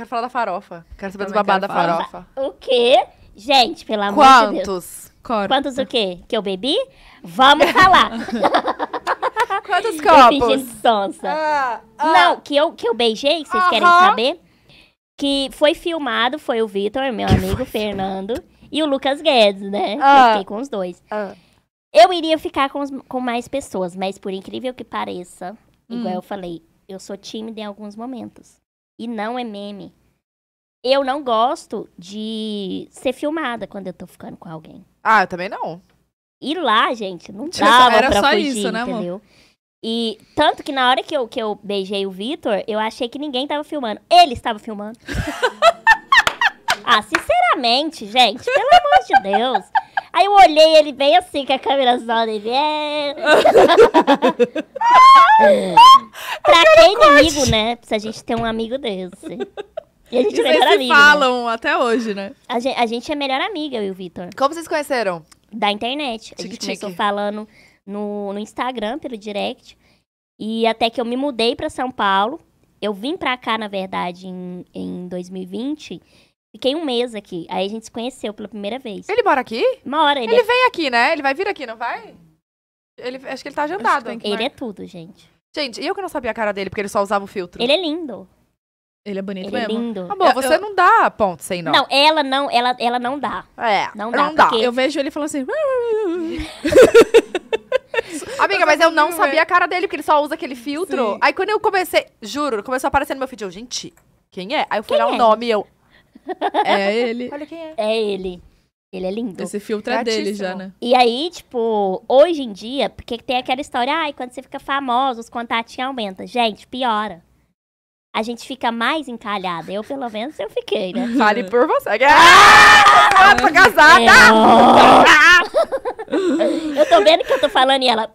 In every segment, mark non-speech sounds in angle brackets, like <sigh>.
Quero falar da farofa. Quero saber dos babados da farofa. O quê? Gente, pelo amor Quantos? de Deus. Quantos? Quantos o quê? Que eu bebi? Vamos falar. <laughs> Quantos copos? sonsa. Ah, ah, Não, que eu, que eu beijei, vocês querem saber? Que foi filmado, foi o Vitor, meu que amigo Fernando, filmado? e o Lucas Guedes, né? Ah, eu fiquei com os dois. Ah. Eu iria ficar com, os, com mais pessoas, mas por incrível que pareça, hum. igual eu falei, eu sou tímida em alguns momentos. E não é meme. Eu não gosto de ser filmada quando eu tô ficando com alguém. Ah, eu também não. E lá, gente, não tipo, dava Era pra só fugir, isso, né, entendeu? Amor? E tanto que na hora que eu, que eu beijei o Vitor, eu achei que ninguém tava filmando. Ele estava filmando. <laughs> ah, sinceramente, gente, pelo amor de Deus. Aí eu olhei ele bem assim, com a câmera só ele... É... <laughs> <laughs> pra quem amigo, né? Precisa a gente ter um amigo desse. E a gente e é melhor amigo. Né? falam né? até hoje, né? A gente, a gente, é melhor amiga, eu e o Vitor. Como vocês conheceram? Da internet. A gente tique, começou falando no, no Instagram, pelo direct. E até que eu me mudei para São Paulo. Eu vim pra cá, na verdade, em, em 2020. Fiquei um mês aqui. Aí a gente se conheceu pela primeira vez. Ele mora aqui? Mora. Ele, ele é... vem aqui, né? Ele vai vir aqui, não vai? Ele, acho que ele tá jantado. Ele é tudo, gente. Gente, eu que não sabia a cara dele, porque ele só usava o filtro. Ele é lindo. Ele é bonito ele é mesmo. É lindo. Amor, você eu... não dá ponto sem não. Não, ela não, ela, ela não dá. É. Não dá. Não dá. Porque... Eu vejo ele falando assim. <laughs> Amiga, mas eu não sabia a cara dele, porque ele só usa aquele filtro. Sim. Aí quando eu comecei, juro, começou a aparecer no meu feed, eu, gente, quem é? Aí eu fui quem lá o é? um nome e eu. <laughs> É ele. Olha quem é. É ele. Ele é lindo. Esse filtro é dele já, né? E aí, tipo, hoje em dia, porque tem aquela história, ai, ah, quando você fica famoso, os contatinhos aumentam. Gente, piora. A gente fica mais encalhada. Eu, pelo menos, eu fiquei, né? <laughs> Fale por você. <laughs> Ah! Ela casada! Eu... É, <laughs> eu tô vendo que eu tô falando e ela...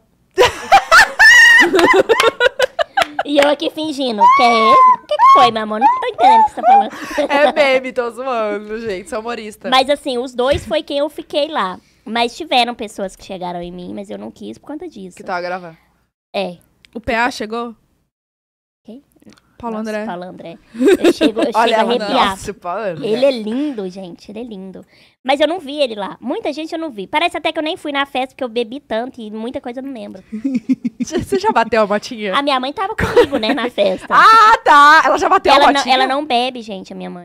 e eu aqui fingindo. Quer? O que, que foi, meu amor? Não tá mecânico você tá falando. É meme, tô zoando, gente. Sou humorista. Mas assim, os dois foi quem eu fiquei lá. Mas tiveram pessoas que chegaram em mim, mas eu não quis por conta disso. Que tava gravando. É. O PA chegou? Paulo nossa, André. Paulo André. Eu chego, eu <laughs> chego Olha, a arrepiar. Nossa, Paulo André. Ele é lindo, gente. Ele é lindo. Mas eu não vi ele lá. Muita gente eu não vi. Parece até que eu nem fui na festa, porque eu bebi tanto e muita coisa eu não lembro. <laughs> Você já bateu a botinha? A minha mãe tava comigo, né, na festa. ah, tá! Ela já bateu ela a botinha? Não, ela não bebe, gente, a minha mãe.